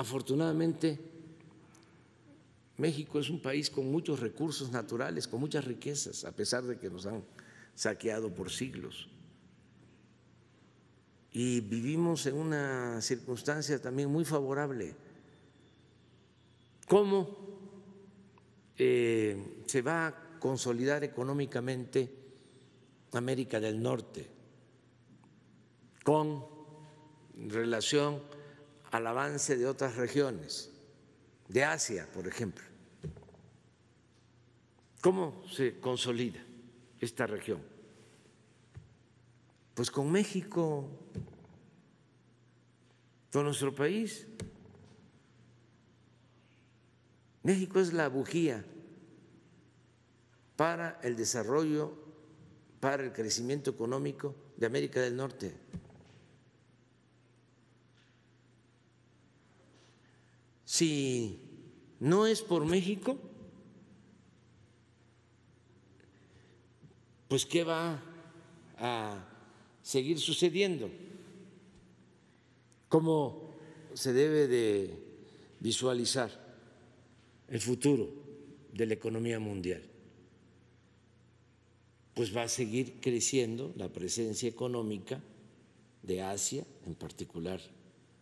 Afortunadamente, México es un país con muchos recursos naturales, con muchas riquezas, a pesar de que nos han saqueado por siglos. Y vivimos en una circunstancia también muy favorable. ¿Cómo eh, se va a consolidar económicamente América del Norte con relación al avance de otras regiones, de Asia, por ejemplo. ¿Cómo se consolida esta región? Pues con México, con nuestro país. México es la bujía para el desarrollo, para el crecimiento económico de América del Norte. si no es por México, pues ¿qué va a seguir sucediendo? ¿Cómo se debe de visualizar el futuro de la economía mundial? Pues va a seguir creciendo la presencia económica de Asia, en particular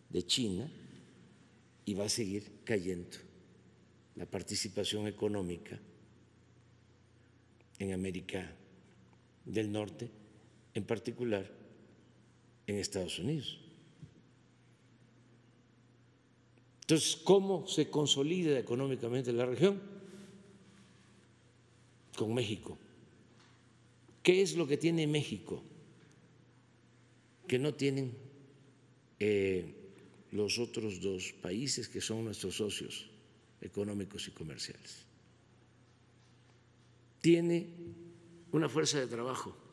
de China, y va a seguir cayendo la participación económica en América del Norte, en particular en Estados Unidos. Entonces, ¿cómo se consolida económicamente la región? Con México. ¿Qué es lo que tiene México que no tienen eh, los otros dos países que son nuestros socios económicos y comerciales. Tiene una fuerza de trabajo